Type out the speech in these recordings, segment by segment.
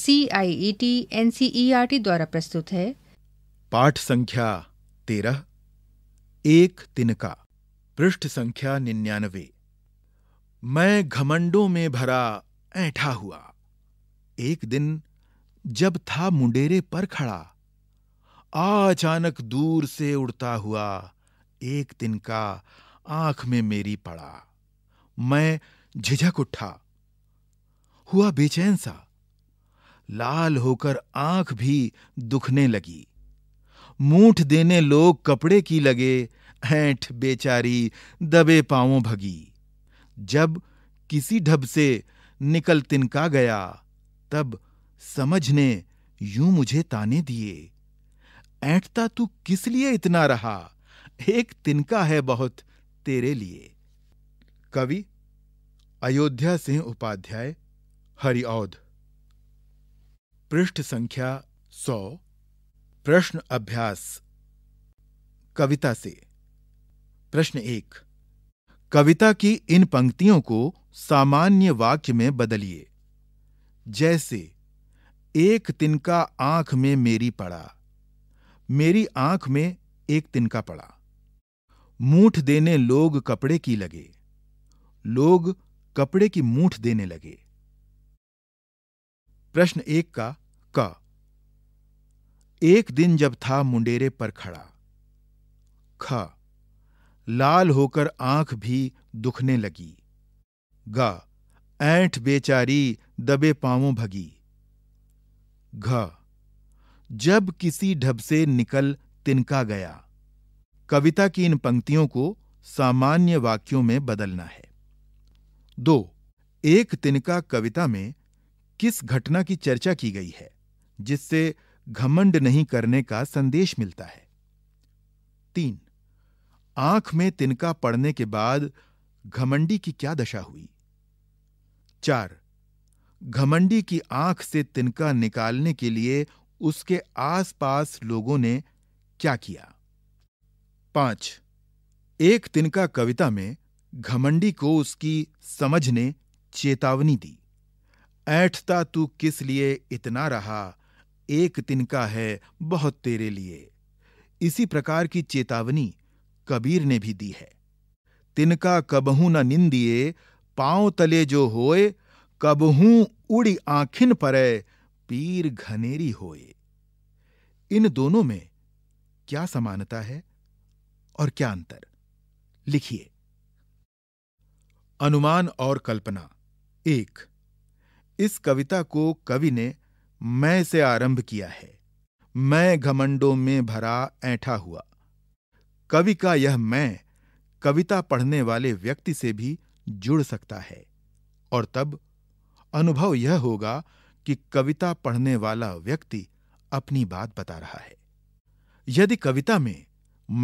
C I E T N C E R T द्वारा प्रस्तुत है पाठ संख्या तेरह एक तिनका पृष्ठ संख्या निन्यानवे मैं घमंडों में भरा ऐठा हुआ एक दिन जब था मुंडेरे पर खड़ा आ अचानक दूर से उड़ता हुआ एक दिन का आंख में मेरी पड़ा मैं झिझक उठा हुआ बेचैन सा लाल होकर आंख भी दुखने लगी मूठ देने लोग कपड़े की लगे ऐठ बेचारी दबे पांवों भगी जब किसी ढब से निकल तिनका गया तब समझ ने यूं मुझे ताने दिए ऐंठता तू किस लिए इतना रहा एक तिनका है बहुत तेरे लिए कवि अयोध्या सिंह उपाध्याय हरिऔध पृष्ठ संख्या सौ प्रश्न अभ्यास कविता से प्रश्न एक कविता की इन पंक्तियों को सामान्य वाक्य में बदलिए जैसे एक तिनका आंख में मेरी पड़ा मेरी आंख में एक तिनका पड़ा मूठ देने लोग कपड़े की लगे लोग कपड़े की मूठ देने लगे प्रश्न एक का क एक दिन जब था मुंडेरे पर खड़ा ख लाल होकर आंख भी दुखने लगी ग ऐठ बेचारी दबे पांवों भगी घ जब किसी ढब से निकल तिनका गया कविता की इन पंक्तियों को सामान्य वाक्यों में बदलना है दो एक तिनका कविता में किस घटना की चर्चा की गई है जिससे घमंड नहीं करने का संदेश मिलता है तीन आंख में तिनका पड़ने के बाद घमंडी की क्या दशा हुई चार घमंडी की आंख से तिनका निकालने के लिए उसके आसपास लोगों ने क्या किया पांच एक तिनका कविता में घमंडी को उसकी समझ ने चेतावनी दी ऐठता तू किस लिए इतना रहा एक तिनका है बहुत तेरे लिए इसी प्रकार की चेतावनी कबीर ने भी दी है तिनका कबहू न निंदिए पांव तले जो होए कबहू उड़ी आखिन परे पीर घनेरी होए इन दोनों में क्या समानता है और क्या अंतर लिखिए अनुमान और कल्पना एक इस कविता को कवि ने मैं से आरंभ किया है मैं घमंडों में भरा ऐठा हुआ कवि का यह मैं कविता पढ़ने वाले व्यक्ति से भी जुड़ सकता है और तब अनुभव यह होगा कि कविता पढ़ने वाला व्यक्ति अपनी बात बता रहा है यदि कविता में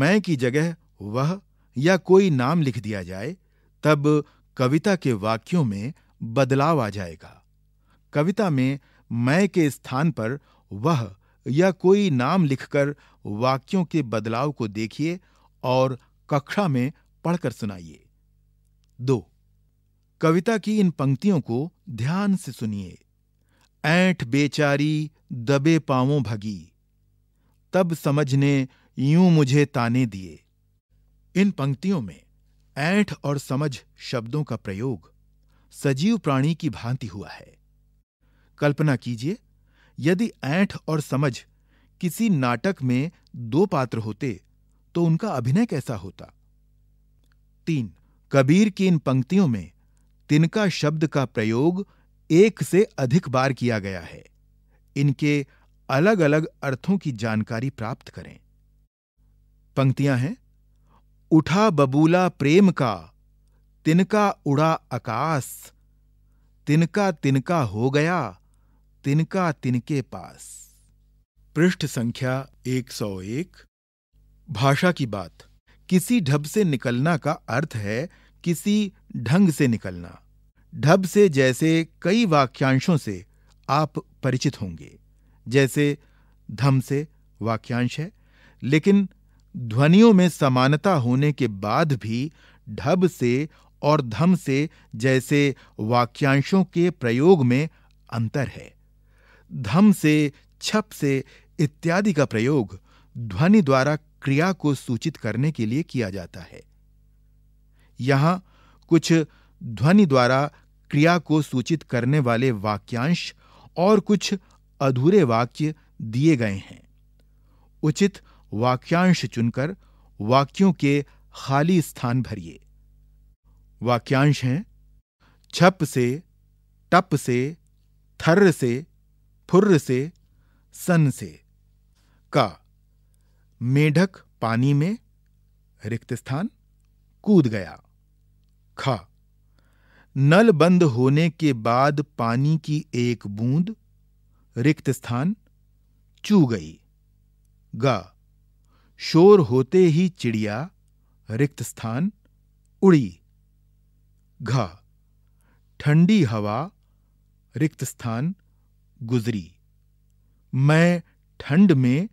मैं की जगह वह या कोई नाम लिख दिया जाए तब कविता के वाक्यों में बदलाव आ जाएगा कविता में मैं के स्थान पर वह या कोई नाम लिखकर वाक्यों के बदलाव को देखिए और कक्षा में पढ़कर सुनाइए दो कविता की इन पंक्तियों को ध्यान से सुनिए ऐठ बेचारी दबे पांवों भगी तब समझने यूं मुझे ताने दिए इन पंक्तियों में ऐठ और समझ शब्दों का प्रयोग सजीव प्राणी की भांति हुआ है कल्पना कीजिए यदि ऐंठ और समझ किसी नाटक में दो पात्र होते तो उनका अभिनय कैसा होता तीन कबीर की इन पंक्तियों में तिनका शब्द का प्रयोग एक से अधिक बार किया गया है इनके अलग अलग अर्थों की जानकारी प्राप्त करें पंक्तियां हैं उठा बबूला प्रेम का तिनका उड़ा आकाश तिनका तिनका हो गया तिनका तिनके पास पृष्ठ संख्या 101 भाषा की बात किसी ढब से निकलना का अर्थ है किसी ढंग से निकलना ढब से जैसे कई वाक्यांशों से आप परिचित होंगे जैसे धम से वाक्यांश है लेकिन ध्वनियों में समानता होने के बाद भी ढब से और धम से जैसे वाक्यांशों के प्रयोग में अंतर है धम से छप से इत्यादि का प्रयोग ध्वनि द्वारा क्रिया को सूचित करने के लिए किया जाता है यहां कुछ ध्वनि द्वारा क्रिया को सूचित करने वाले वाक्यांश और कुछ अधूरे वाक्य दिए गए हैं उचित वाक्यांश चुनकर वाक्यों के खाली स्थान भरिए वाक्यांश हैं छप से टप से थर्र से फुर्र से सन से का मेढक पानी में रिक्त स्थान कूद गया ख नल बंद होने के बाद पानी की एक बूंद रिक्त स्थान चू गई ग शोर होते ही चिड़िया रिक्त स्थान उड़ी घ ठंडी हवा रिक्त स्थान गुजरी मैं ठंड में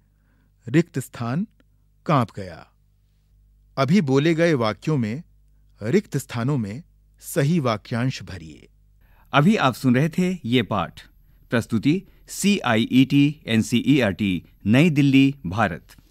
रिक्त स्थान कांप गया अभी बोले गए वाक्यों में रिक्त स्थानों में सही वाक्यांश भरिए अभी आप सुन रहे थे ये पाठ प्रस्तुति C I E T N C E R T नई दिल्ली भारत